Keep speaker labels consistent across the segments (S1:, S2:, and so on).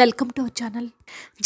S1: welcome to our channel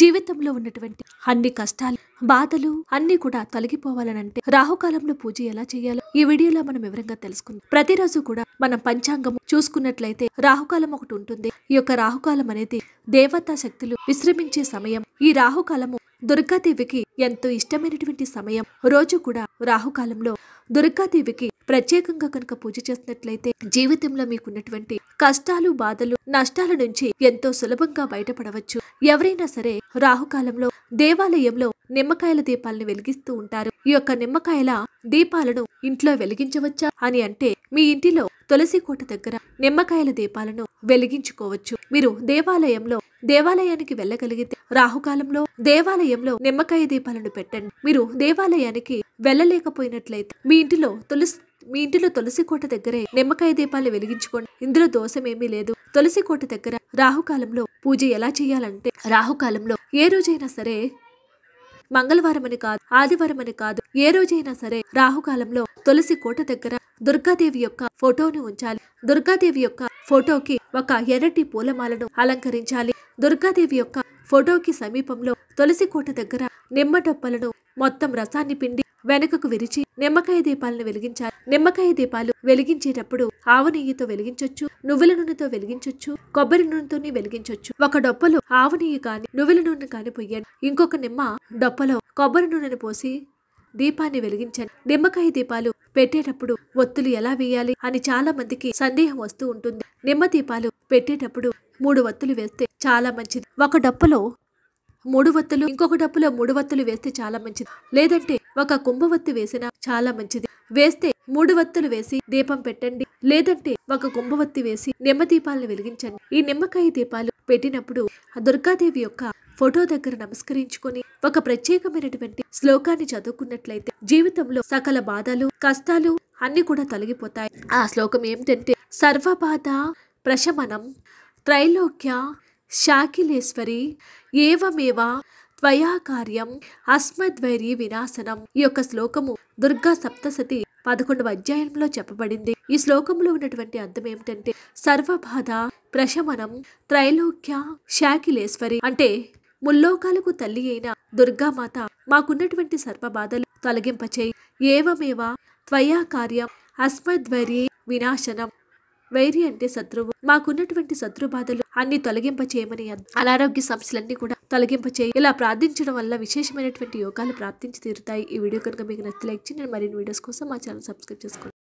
S1: జీవితంలో ఉన్నటువంటి అన్ని కష్టాలు బాధలు అన్ని కూడా తొలగిపోవాలనంటే రాహుకాలంలో పూజ ఎలా చేయాలో ఈ వీడియోలో మనం వివరంగా తెలుసుకుందాం ప్రతిరోజు కూడా మనం పంచాంగం చూసుకున్నట్లయితే రాహుకాలం ఒకటి ఉంటుంది ఈ యొక్క రాహుకాలం అనేది దేవతా శక్తులు విశ్రమించే సమయం ఈ రాహుకాలము దుర్గాదేవికి ఎంతో ఇష్టమైనటువంటి సమయం రోజు కూడా రాహుకాలంలో దుర్గాదేవికి ప్రత్యేకంగా కనుక పూజ చేసినట్లయితే జీవితంలో మీకున్నటువంటి కష్టాలు బాధలు నష్టాల నుంచి ఎంతో సులభంగా బయటపడవచ్చు ఎవరైనా సరే రాహుకాలంలో దేవాలయంలో నిమ్మకాయల దీపాలను వెలిగిస్తూ ఉంటారు ఈ యొక్క నిమ్మకాయల దీపాలను ఇంట్లో వెలిగించవచ్చా అని అంటే మీ ఇంటిలో తులసి కోట దగ్గర నిమ్మకాయల దీపాలను వెలిగించుకోవచ్చు మీరు దేవాలయంలో దేవాలయానికి వెళ్ళగలిగితే రాహుకాలంలో దేవాలయంలో నిమ్మకాయ దీపాలను పెట్టండి మీరు దేవాలయానికి వెళ్ళలేకపోయినట్లయితే మీ ఇంటిలో తులసి మీ ఇంటిలో తులసి కోట దగ్గరే నిమ్మకాయ దీపాలు వెలిగించుకోండి ఇందులో దోషమేమీ లేదు తులసి కోట దగ్గర రాహుకాలంలో పూజ ఎలా చేయాలంటే రాహుకాలంలో ఏ రోజైనా సరే మంగళవారం అని కాదు ఆదివారం అని కాదు ఏ రోజైనా సరే రాహుకాలంలో తులసి కోట దగ్గర దుర్గాదేవి యొక్క ఫోటోని ఉంచాలి దుర్గాదేవి యొక్క ఫోటోకి ఒక ఎర్రటి పూలమాలను అలంకరించాలి దుర్గాదేవి యొక్క ఫోటోకి సమీపంలో తులసికోట దగ్గర నిమ్మ డొప్పలను మొత్తం రసాన్ని పిండి వెనుకకు విరిచి నిమ్మకాయ దీపాలను వెలిగించాలి నిమ్మకాయ దీపాలు వెలిగించేటప్పుడు ఆవు నెయ్యితో వెలిగించొచ్చు నువ్వుల నూనెతో వెలిగించొచ్చు కొబ్బరి నూనెతోని వెలిగించొచ్చు ఒక డొప్పలో ఆవు నెయ్యి కాని నువ్వుల నూనె కాని పొయ్యాడు ఇంకొక నిమ్మ డొప్పలో కొబ్బరి నూనెను పోసి దీపాన్ని వెలిగించాడు నిమ్మకాయ దీపాలు పెట్టేటప్పుడు ఒత్తులు ఎలా వేయాలి అని చాలా మందికి సందేహం వస్తూ ఉంటుంది నిమ్మ దీపాలు పెట్టేటప్పుడు మూడు ఒత్తులు వేస్తే చాలా మంచిది ఒక డప్పులో మూడువత్తులు ఇంకొక డప్పులో మూడు వత్తులు వేస్తే చాలా మంచిది లేదంటే ఒక కుంభవత్తి వేసినా చాలా మంచిది వేస్తే మూడు వత్తులు వేసి దీపం పెట్టండి లేదంటే ఒక కుంభవత్తి వేసి నిమ్మ దీపాలను వెలిగించండి ఈ నిమ్మకాయ దీపాలు పెట్టినప్పుడు దుర్గాదేవి యొక్క ఫోటో దగ్గర నమస్కరించుకొని ఒక ప్రత్యేకమైనటువంటి శ్లోకాన్ని చదువుకున్నట్లయితే జీవితంలో సకల బాధలు కష్టాలు అన్ని కూడా తొలగిపోతాయి ఆ శ్లోకం ఏమిటంటే సర్వబాధ ప్రశమనం త్రైలోక్య శాకిలేశ్వరి ఏవమేవా త్వయా కార్యం అస్మద్వైరి వినాశనం ఈ యొక్క శ్లోకము దుర్గా సప్తసతి పదకొండవ అధ్యాయంలో చెప్పబడింది ఈ శ్లోకంలో ఉన్నటువంటి అర్థం ఏమిటంటే సర్వబాధ ప్రశమనం త్రైలోక్య శాకిలేశ్వరి అంటే ముల్లోకాలకు తల్లి అయిన దుర్గామాత మాకున్నటువంటి సర్వబాధలు తొలగింపచేయి ఏవమేవా త్వయా కార్యం అస్మద్వరి వినాశనం వైరి అంటే శత్రువు మాకున్నటువంటి శత్రు బాధలు అన్ని తొలగింప చేయమని అనారోగ్య సమస్యలన్నీ కూడా తొలగింప చేయి ఇలా ప్రార్థించడం వల్ల విశేషమైనటువంటి యోగాలు ప్రాప్తించి తీరుతాయి ఈ వీడియో కనుక మీకు నచ్చి లైక్ చేయండి మరిన్ని వీడియోస్ కోసం మా ఛానల్ సబ్స్క్రైబ్ చేసుకోండి